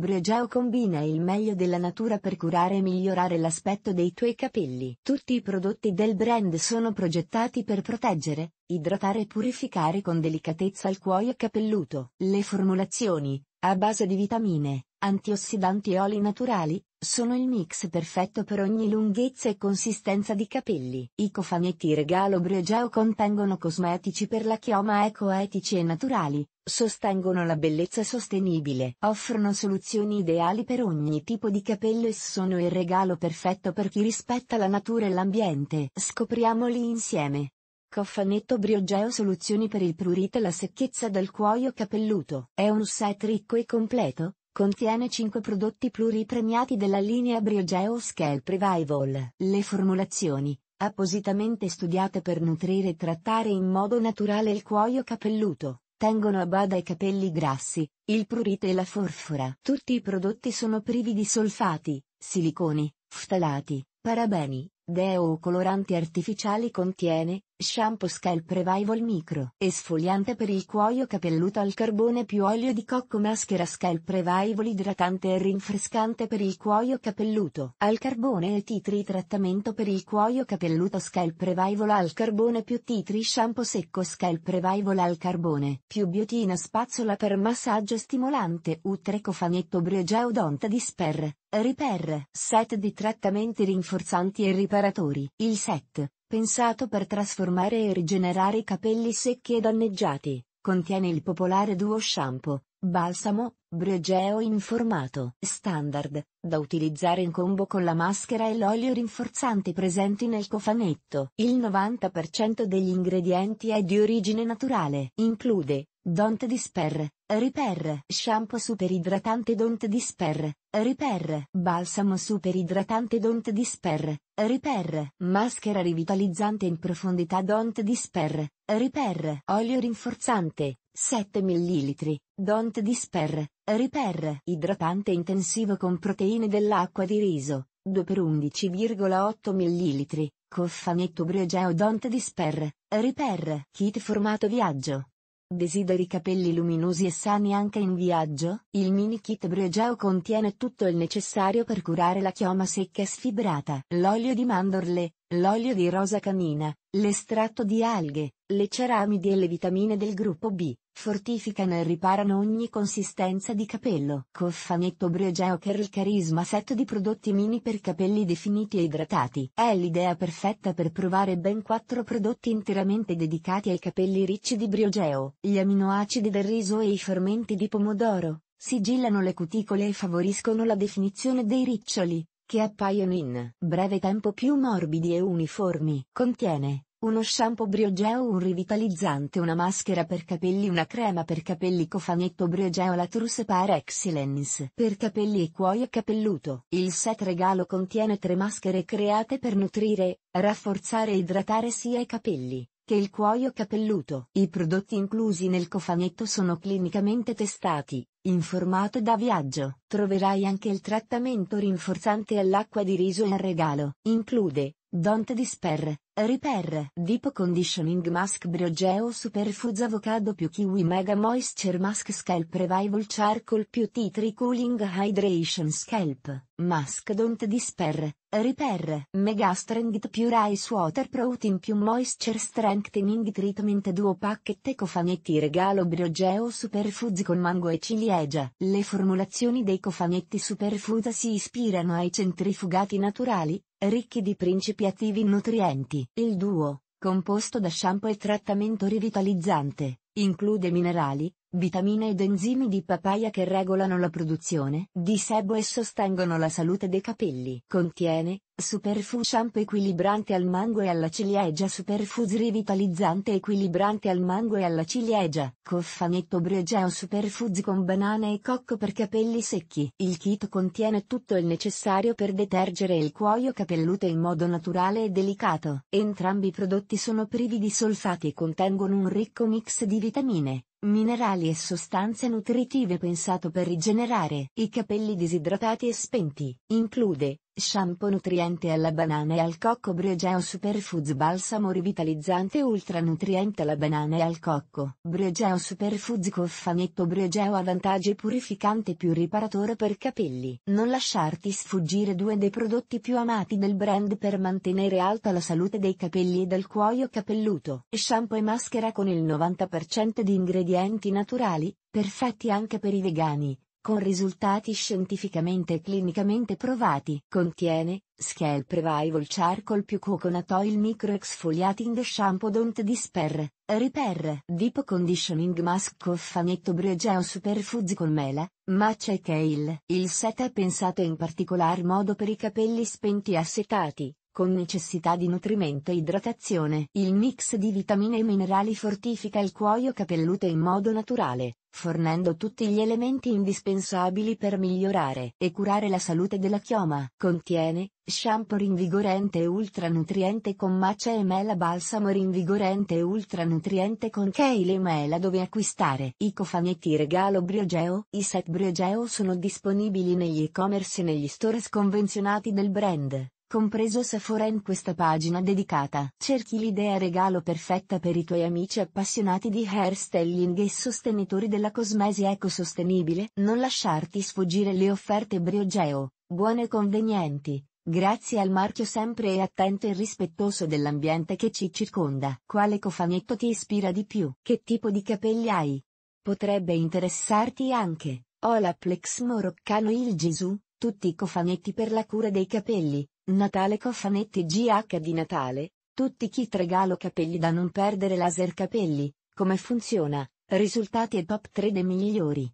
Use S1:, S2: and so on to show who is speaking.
S1: Bregeo combina il meglio della natura per curare e migliorare l'aspetto dei tuoi capelli. Tutti i prodotti del brand sono progettati per proteggere, idratare e purificare con delicatezza il cuoio capelluto. Le formulazioni, a base di vitamine, antiossidanti e oli naturali, sono il mix perfetto per ogni lunghezza e consistenza di capelli. I cofanetti regalo Briogeo contengono cosmetici per la chioma ecoetici e naturali, sostengono la bellezza sostenibile, offrono soluzioni ideali per ogni tipo di capello e sono il regalo perfetto per chi rispetta la natura e l'ambiente. Scopriamoli insieme. Cofanetto Briogeo Soluzioni per il prurito e la secchezza del cuoio capelluto. È un set ricco e completo, Contiene 5 prodotti pluripremiati della linea Briogeo Scale Revival. Le formulazioni, appositamente studiate per nutrire e trattare in modo naturale il cuoio capelluto, tengono a bada i capelli grassi, il prurite e la forfora. Tutti i prodotti sono privi di solfati, siliconi, ftalati, parabeni, deo o coloranti artificiali contiene, Shampoo Scalp Revival Micro. Esfoliante per il cuoio capelluto al carbone più olio di cocco maschera Scalp Revival idratante e rinfrescante per il cuoio capelluto. Al carbone e titri trattamento per il cuoio capelluto Scalp Revival al carbone più titri shampoo secco Scalp Revival al carbone. Più biotina spazzola per massaggio stimolante U3 cofanetto bregeodonta disper. Repair. Set di trattamenti rinforzanti e riparatori. Il set pensato per trasformare e rigenerare i capelli secchi e danneggiati, contiene il popolare duo shampoo, Balsamo, bregeo informato, standard, da utilizzare in combo con la maschera e l'olio rinforzante presenti nel cofanetto. Il 90% degli ingredienti è di origine naturale. Include, Don't Disper, Repair, shampoo super idratante Don't Disper, Repair, balsamo super idratante Don't Disper, Repair, maschera rivitalizzante in profondità Don't Disper, Repair, olio rinforzante, 7 ml, Don't Disper, Repair, idratante intensivo con proteine dell'acqua di riso, 2 x 11,8 ml, coffanetto Briogeo Don't Disper, Repair, kit formato viaggio. Desideri capelli luminosi e sani anche in viaggio? Il mini kit Briogeo contiene tutto il necessario per curare la chioma secca e sfibrata, l'olio di mandorle, l'olio di rosa canina, l'estratto di alghe, le ceramidi e le vitamine del gruppo B, fortificano e riparano ogni consistenza di capello. Coffanetto Bregeo Curl Carisma set di prodotti mini per capelli definiti e idratati. È l'idea perfetta per provare ben quattro prodotti interamente dedicati ai capelli ricci di Briogeo. Gli aminoacidi del riso e i fermenti di pomodoro sigillano le cuticole e favoriscono la definizione dei riccioli che appaiono in breve tempo più morbidi e uniformi. Contiene uno shampoo Briogeo, un rivitalizzante, una maschera per capelli, una crema per capelli cofanetto Briogeo la trousse par excellence per capelli e cuoio capelluto. Il set regalo contiene tre maschere create per nutrire, rafforzare e idratare sia i capelli che il cuoio capelluto. I prodotti inclusi nel cofanetto sono clinicamente testati, in formato da viaggio. Troverai anche il trattamento rinforzante all'acqua di riso in regalo. Include Don't despair, repair. Deep Conditioning Mask Briogeo Superfoods Avocado più Kiwi Mega Moisture Mask Scalp Revival Charcoal più Tea Tree Cooling Hydration Scalp. Mask Don't Despair, repair. Mega Strength più Rice Water Protein più Moisture Strengthening Treatment Duo Packet Cofanetti Regalo Briogeo Superfoods con mango e ciliegia. Le formulazioni dei cofanetti Superfoods si ispirano ai centrifugati naturali ricchi di principi attivi nutrienti. Il duo, composto da shampoo e trattamento rivitalizzante, include minerali, vitamine ed enzimi di papaya che regolano la produzione di sebo e sostengono la salute dei capelli. Contiene Superfood shampoo equilibrante al mango e alla ciliegia Superfood rivitalizzante equilibrante al mango e alla ciliegia Coffanetto bregeo Superfoods con banana e cocco per capelli secchi Il kit contiene tutto il necessario per detergere il cuoio capelluto in modo naturale e delicato Entrambi i prodotti sono privi di solfati e contengono un ricco mix di vitamine, Minerali e sostanze nutritive pensato per rigenerare i capelli disidratati e spenti, include Shampoo nutriente alla banana e al cocco Briogeo Superfoods Balsamo rivitalizzante ultra nutriente alla banana e al cocco Briogeo Superfoods Coffanetto Bregeo Avvantaggi purificante più riparatore per capelli Non lasciarti sfuggire due dei prodotti più amati del brand per mantenere alta la salute dei capelli e del cuoio capelluto Shampoo e maschera con il 90% di ingredienti naturali, perfetti anche per i vegani con risultati scientificamente e clinicamente provati. Contiene, Scalp Revival Charcoal più Coconut Oil Micro Exfoliating Shampoo Don't Disper, Repair Deep Conditioning Mask Coffanetto Bregeo Superfoods con mela, matcha e kale. Il set è pensato in particolar modo per i capelli spenti e assetati, con necessità di nutrimento e idratazione. Il mix di vitamine e minerali fortifica il cuoio capelluto in modo naturale, fornendo tutti gli elementi indispensabili per migliorare e curare la salute della chioma. Contiene shampoo rinvigorente e ultra nutriente con matcha e mela balsamo rinvigorente e ultra nutriente con kale e mela dove acquistare. I cofanetti regalo Briogeo I set Briogeo sono disponibili negli e-commerce e negli store sconvenzionati del brand compreso Sephora in questa pagina dedicata. Cerchi l'idea regalo perfetta per i tuoi amici appassionati di hairstyling e sostenitori della cosmesi ecosostenibile. Non lasciarti sfuggire le offerte Briogeo, buone e convenienti, grazie al marchio sempre e attento e rispettoso dell'ambiente che ci circonda. Quale cofanetto ti ispira di più? Che tipo di capelli hai? Potrebbe interessarti anche Olaplex Moroccano Il Gesù, tutti i cofanetti per la cura dei capelli Natale Cofanetti GH di Natale, tutti kit regalo capelli da non perdere laser capelli, come funziona, risultati e top 3 dei migliori.